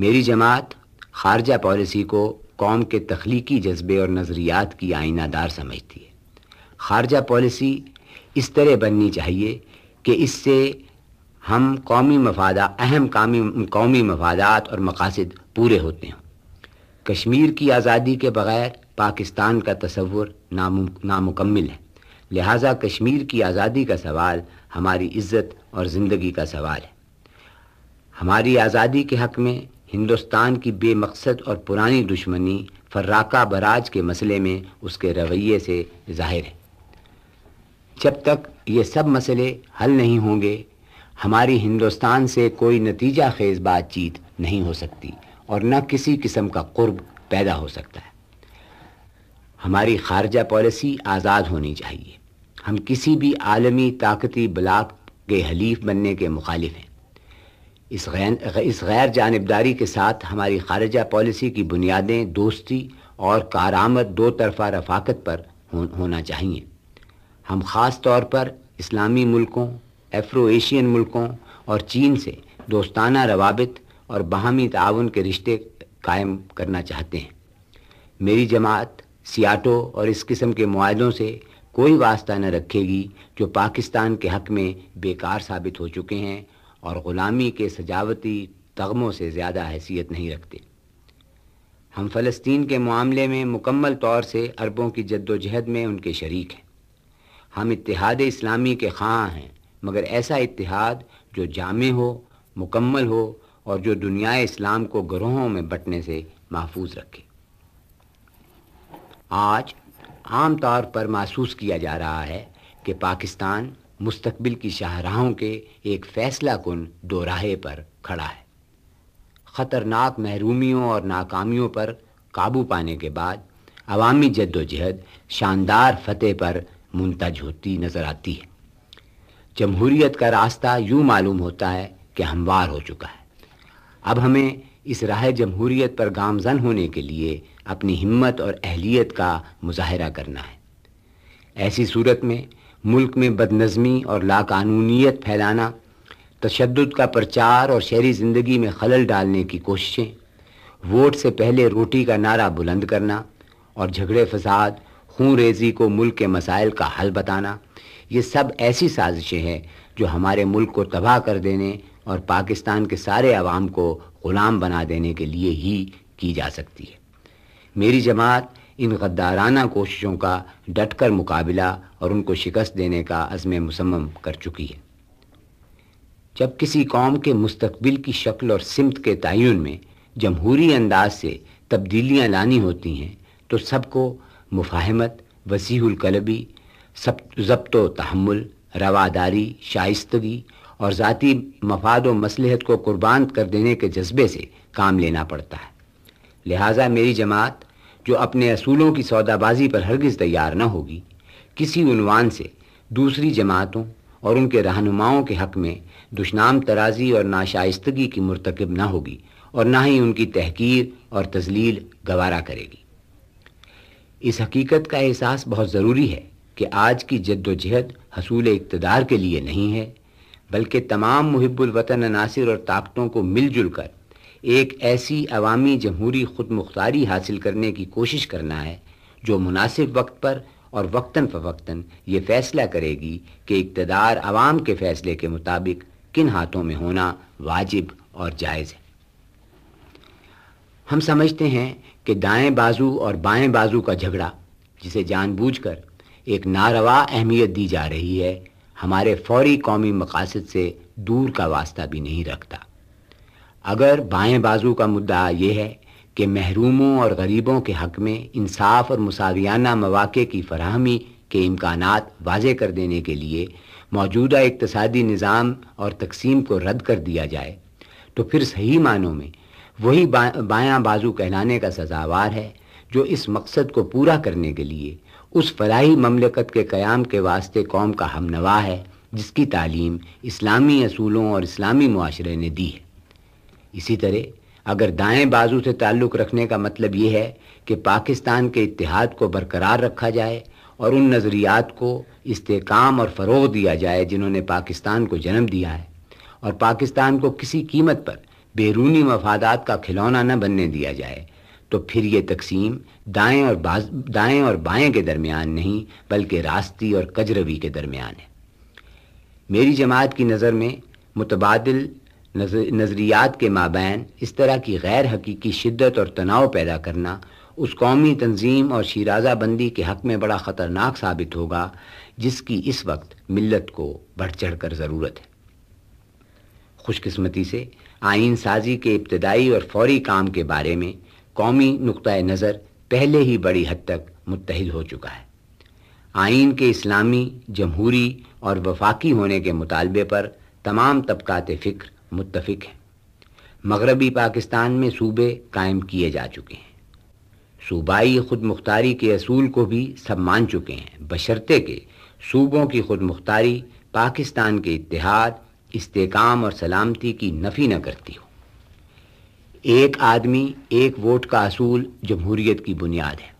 मेरी जमात खारजा पॉलिसी को कौम के तख्लीकी जज्बे और नज़रियात की आइनादार समझती है खारजा पॉलिसी इस तरह बननी चाहिए कि इससे हम कौमी मफादा अहम कामी कौमी मफादात और मकासद पूरे होते हों कश्मीर की आज़ादी के बग़ैर पाकिस्तान का तस्वुर नामुम नामुकम्मल है लिहाजा कश्मीर की आज़ादी का सवाल हमारी इज़्ज़त और ज़िंदगी का सवाल है हमारी आज़ादी के हक़ में हिंदुस्तान की बेमकसद और पुरानी दुश्मनी फर्राका बराज के मसले में उसके रवैये से जाहिर है जब तक ये सब मसले हल नहीं होंगे हमारी हिंदुस्तान से कोई नतीजा खेज बातचीत नहीं हो सकती और न किसी किस्म का कुर्ब पैदा हो सकता है हमारी खारजा पॉलिसी आज़ाद होनी चाहिए हम किसी भी आलमी ताकती ब्लाक के हलीफ बनने के मुखालिफ हैं इस गैर इस गैर जानबदारी के साथ हमारी खारजा पॉलिसी की बुनियादें दोस्ती और कारामद दो तरफ़ा रफाकत पर हो, होना चाहिए हम ख़ास तौर पर इस्लामी मुल्कों एफ्रो एशियन मुल्कों और चीन से दोस्ताना रवाबित और बाहमी ताउन के रिश्ते कायम करना चाहते हैं मेरी जमात सियाटो और इस किस्म के माहों से कोई वास्ता न रखेगी जो पाकिस्तान के हक में बेकार साबित हो चुके हैं और ग़ुलामी के सजावती तगमों से ज़्यादा हैसियत नहीं रखते हम फ़लस्तीन के मामले में मुकम्मल तौर से अरबों की जद्दोजहद में उनके शरीक हैं हम इतिहाद इस्लामी के खां हैं मगर ऐसा इतिहाद जो जाम हो मुकम्मल हो और जो दुनिया इस्लाम को ग्रोहों में बटने से महफूज रखे आज आम तौर पर महसूस किया जा रहा है कि पाकिस्तान मुस्तकबिल की शाहराहों के एक फैसला कन दोराहे पर खड़ा है ख़तरनाक महरूमियों और नाकामियों पर काबू पाने के बाद अवामी जद्दोजहद शानदार फतेह पर मुंतज होती नज़र आती है जमहूरीत का रास्ता यूँ मालूम होता है कि हमवार हो चुका है अब हमें इस राह जमहूरीत पर गामजन होने के लिए अपनी हिम्मत और अहलियत का मुजाहरा करना है ऐसी सूरत में मुल्क में बदनज़मी और लाकानूनीत फैलाना तशद का प्रचार और शहरी ज़िंदगी में खलल डालने की कोशिशें वोट से पहले रोटी का नारा बुलंद करना और झगड़े फसाद खून रेजी को मुल्क के मसाइल का हल बताना ये सब ऐसी साजिशें हैं जो हमारे मुल्क को तबाह कर देने और पाकिस्तान के सारे आवाम को ग़ुलाम बना देने के लिए ही की जा सकती है मेरी जमात इन गद्दाराना कोशिशों का डटकर मुकाबला और उनको शिकस्त देने का अज़म मुसम कर चुकी है जब किसी कौम के मुस्तबिल की शक्ल और सिमत के तयन में जमहूरी अंदाज से तब्दीलियाँ लानी होती हैं तो सबको मुफाहमत वसीहलकलबी सब जब्त तहमुल रवादारी शाइस्तगी और ज़ाती मफाद व मसलहत को कुर्बान कर देने के जज्बे से काम लेना पड़ता है लिहाजा मेरी जमात जो अपने असूलों की सौदाबाजी पर हरगिज़ तैयार न होगी किसी उनवान से दूसरी जमातों और उनके रहनुमाओं के हक में दुशनाम तराजी और नाशाइस्तगी की मरतकब ना होगी और ना ही उनकी तहकीर और तजलील गवारा करेगी इस हकीकत का एहसास बहुत ज़रूरी है कि आज की जद्दोजहद हसूल इकतदार के लिए नहीं है बल्कि तमाम मुहबुलवतन अनासर और ताकतों को मिलजुल कर एक ऐसी अवामी जमहूरी खुद मुख्तारी हासिल करने की कोशिश करना है जो मुनासिब वक्त पर और वक्ता फ़वक्ता ये फैसला करेगी कि इकतदार आवाम के फैसले के मुताबिक किन हाथों में होना वाजिब और जायज़ है हम समझते हैं कि दाएं बाजू और बाएं बाजू का झगड़ा जिसे जानबूझकर एक नारवा अहमियत दी जा रही है हमारे फौरी कौमी मकासद से दूर का वास्ता भी नहीं रखता अगर बाएं बाजू का मुद्दा ये है कि महरूमों और गरीबों के हक में इंसाफ और मसावियाना मौाक़े की फरहमी के इम्कान वाज कर देने के लिए मौजूदा इकतदी निज़ाम और तकसीम को रद्द कर दिया जाए तो फिर सही मानों में वही बा, बाजू कहलाने का सजावार है जो इस मकसद को पूरा करने के लिए उस फलाही ममलकत के क़्याम के वास्ते कौम का हमनवा है जिसकी तालीम इस्लामी असूलों और इस्लामी माशरे ने दी है इसी तरह अगर दाएं बाजू से ताल्लुक़ रखने का मतलब ये है कि पाकिस्तान के इतिहाद को बरकरार रखा जाए और उन नज़रियात को इस्तेकाम और फ़रोग दिया जाए जिन्होंने पाकिस्तान को जन्म दिया है और पाकिस्तान को किसी कीमत पर बैरूनी मफादात का खिलौना न बनने दिया जाए तो फिर ये तकसीम दाएं और दाएं और बाएं के दरमियान नहीं बल्कि रास्ती और कजरवी के दरमियान है मेरी जमात की नज़र में मुतबादल नज़रियात के माबैन इस तरह की गैर हकीकी शिद्दत और तनाव पैदा करना उस कौमी तंजीम और शराजा बंदी के हक़ में बड़ा ख़तरनाक साबित होगा जिसकी इस वक्त मिलत को बढ़ चढ़ कर ज़रूरत है खुशकस्मती से आइन साजी के इब्तदाई और फौरी काम के बारे में कौमी नुक़ नज़र पहले ही बड़ी हद तक मुतहद हो चुका है आइन के इस्लामी जमहूरी और वफाकी होने के मुतालबे पर तमाम तबक़ात फ़िक्र मुतफिक हैं मगरबी पाकिस्तान में सूबे कायम किए जा चुके हैं सूबाई खुद मुख्तारी के असूल को भी सब मान चुके हैं बशर्ते के सूबों की खुद मुख्तारी पाकिस्तान के इतिहाद इस्तेकाम और सलामती की नफी न करती हो एक आदमी एक वोट का असूल जमहूरीत की बुनियाद है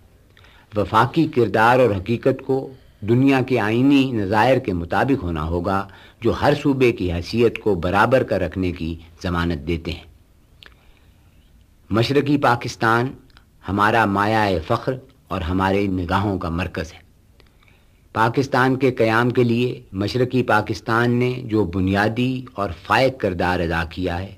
वफाकी किरदार और हकीकत को दुनिया के आइनी नज़ायर के मुताबिक होना होगा जो हर सूबे की हैसियत को बराबर कर रखने की जमानत देते हैं मशरकी पाकिस्तान हमारा माया फ़ख्र और हमारे निगाहों का मरकज़ है पाकिस्तान के क़्याम के लिए मशरकी पाकिस्तान ने जो बुनियादी और फायद करदार अदा किया है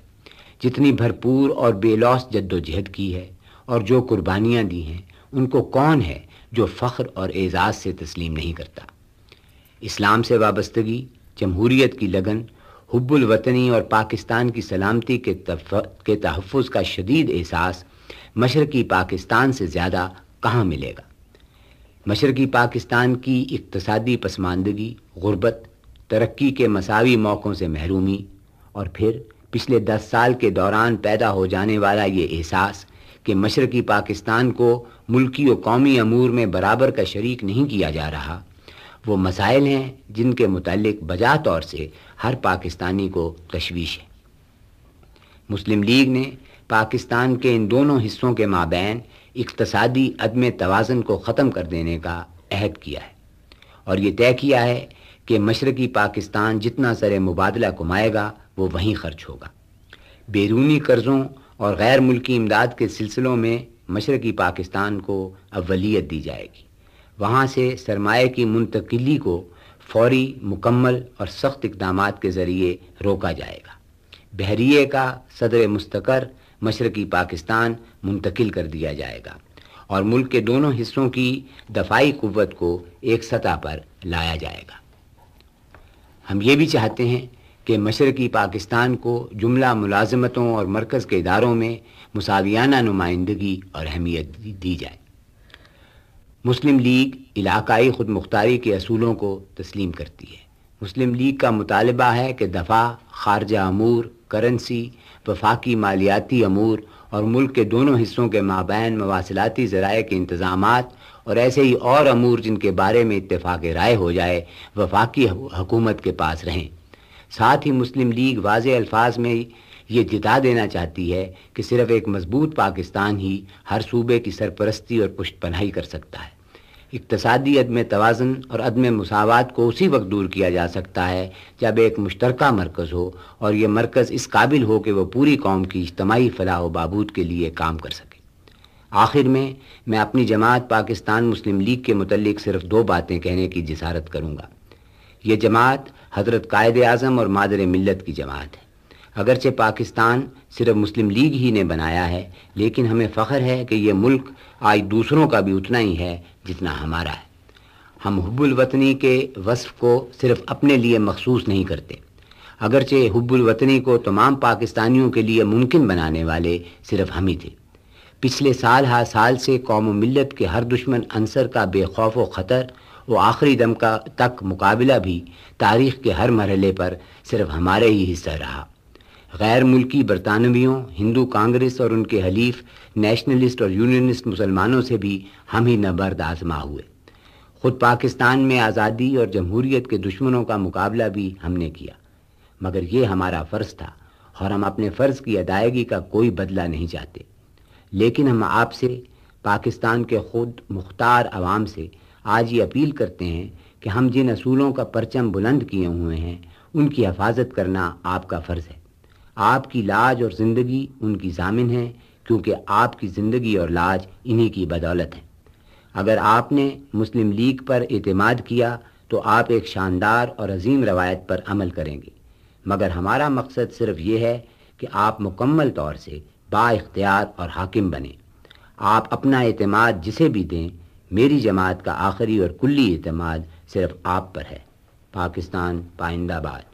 जितनी भरपूर और बेलौस जद्दोजहद की है और जो कुर्बानियाँ दी हैं उनको कौन है जो फ़ख्र और एज़ाज़ से तस्लीम नहीं करता इस्लाम से वाबस्तगी जमहूरीत की लगन हब्बुल वतनी और पाकिस्तान की सलामती के तफ के तहफ़ का शदीद एहसास मशरकी पाकिस्तान से ज़्यादा कहाँ मिलेगा मशरकी पाकिस्तान की इकतसादी पसमानदगी गुरबत तरक्की के मसावी मौक़ों से महरूमी और फिर पिछले दस साल के दौरान पैदा हो जाने वाला ये एहसास कि मशरकी पाकिस्तान को मुल्की व कौमी अमूर में बराबर का शर्क नहीं किया जा रहा वो मसाइल हैं जिनके मतलब बजा तौर से हर पाकिस्तानी को तशवीश है मुस्लिम लीग ने पाकिस्तान के इन दोनों हिस्सों के माबैन इकतसादी अदम तोज़न को ख़त्म कर देने का अहद किया है और ये तय किया है कि मशरकी पाकिस्तान जितना सर मुबादला कमाएगा वो वहीं खर्च होगा बैरूनी कर्ज़ों और गैर मुल्की इमदाद के सिलसिलों में मशरकी पाकिस्तान को अवलीत दी जाएगी वहाँ से सरमाए की मुंतकली को फौरी मुकम्मल और सख्त इकदाम के ज़रिए रोका जाएगा बहरीए का सदर मुस्तकर मशरकी पाकिस्तान मुंतकिल कर दिया जाएगा और मुल्क के दोनों हिस्सों की दफाई कुत को एक सतह पर लाया जाएगा हम ये भी चाहते हैं कि मशरकी पाकिस्तान को जुमला मुलाजमतों और मरकज़ के इदारों में मसावियाना नुमाइंदगी और अहमियत दी जाए मुस्लिम लीग इलाकई खुद मुख्तारी के असूलों को तस्लीम करती है मुस्लिम लीग का मुतालबा है कि दफ़ा खारजा अमूर करेंसी वफाकी मालियाती अमूर और मुल्क के दोनों हिस्सों के माबैन मवासलाती ज़राए के इंतज़ाम और ऐसे ही और अमूर जिनके बारे में इतफाक़ राय हो जाए वफाकी हकूमत के पास रहें साथ ही मुस्लिम लीग वाज अल्फाज में ये जिता देना चाहती है कि सिर्फ एक मजबूत पाकिस्तान ही हर सूबे की सरपरस्ती और पुष्ट पनाही कर सकता है इकतसादी अदम तोज़न और अदम मसावत को उसी वक्त दूर किया जा सकता है जब एक मुश्तरक मरकज़ हो और यह मरकज़ इस काबिल हो कि वह पूरी कौम की इज्तमाही फलाह बबूद के लिए काम कर सके आखिर में मैं अपनी जमात पाकिस्तान मुस्लिम लीग के मतलब सिर्फ दो बातें कहने की जसारत करूँगा ये जमात हज़रत कायद अजम और मादर मिलत की जमात है अगरचे पाकिस्तान सिर्फ मुस्लिम लीग ही ने बनाया है लेकिन हमें फ़ख्र है कि यह मुल्क आज दूसरों का भी उतना ही है जितना हमारा है हम हब्बुलवतनी के वस्फ को सिर्फ अपने लिए मखसूस नहीं करते अगरचे हब्बुलवतनी को तमाम पाकिस्तानियों के लिए मुमकिन बनाने वाले सिर्फ हम ही थे पिछले साल हर साल से कौम मिलत के हर दुश्मन अंसर का बेखौफ व ख़तर व आखिरी दम का तक मुकाबला भी तारीख़ के हर मरहले पर सिर्फ हमारे ही हिस्सा रहा गैर मुल्की बरतानवियों हिंदू कांग्रेस और उनके हलीफ नेशनलिस्ट और यूनियनिस्ट मुसलमानों से भी हम ही नबर्द आजमा हुए खुद पाकिस्तान में आज़ादी और जमहूरीत के दुश्मनों का मुकाबला भी हमने किया मगर ये हमारा फ़र्ज़ था और हम अपने फ़र्ज़ की अदायगी का कोई बदला नहीं चाहते लेकिन हम आपसे पाकिस्तान के खुद मुख्तार आवाम से आज ये अपील करते हैं कि हम जिन असूलों का परचम बुलंद किए हुए हैं उनकी हिफाजत करना आपका फ़र्ज़ है आपकी लाज और ज़िंदगी उनकी जामिन है क्योंकि आपकी ज़िंदगी और लाज इन्हीं की बदौलत है अगर आपने मुस्लिम लीग पर अतमाद किया तो आप एक शानदार और अजीम रवायत पर अमल करेंगे मगर हमारा मकसद सिर्फ ये है कि आप मुकम्मल तौर से बाख्तियार और हाकिम बने आप अपना अतमाद जिसे भी दें मेरी जमात का आखिरी और कुल्ली अतमाद सिर्फ आप पर है पाकिस्तान पाइंदाबाद